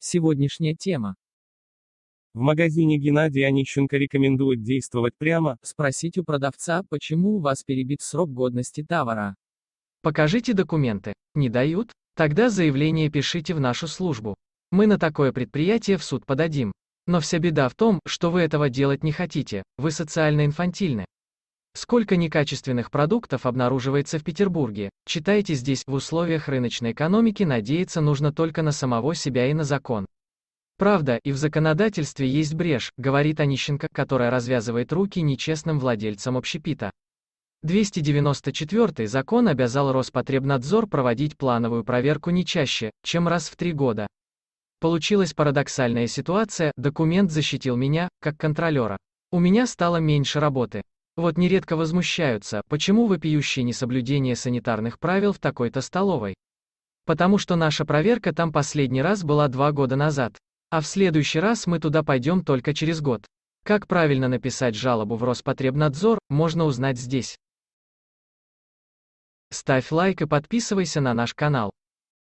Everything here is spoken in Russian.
Сегодняшняя тема. В магазине Геннадий Онищенко рекомендует действовать прямо, спросить у продавца, почему у вас перебит срок годности товара. Покажите документы. Не дают? Тогда заявление пишите в нашу службу. Мы на такое предприятие в суд подадим. Но вся беда в том, что вы этого делать не хотите, вы социально инфантильны. Сколько некачественных продуктов обнаруживается в Петербурге, читайте здесь, в условиях рыночной экономики надеяться нужно только на самого себя и на закон. Правда, и в законодательстве есть брешь, говорит Онищенко, которая развязывает руки нечестным владельцам общепита. 294 закон обязал Роспотребнадзор проводить плановую проверку не чаще, чем раз в три года. Получилась парадоксальная ситуация, документ защитил меня, как контролера. У меня стало меньше работы. Вот нередко возмущаются, почему вопиющее несоблюдение санитарных правил в такой-то столовой. Потому что наша проверка там последний раз была два года назад. А в следующий раз мы туда пойдем только через год. Как правильно написать жалобу в Роспотребнадзор, можно узнать здесь. Ставь лайк и подписывайся на наш канал.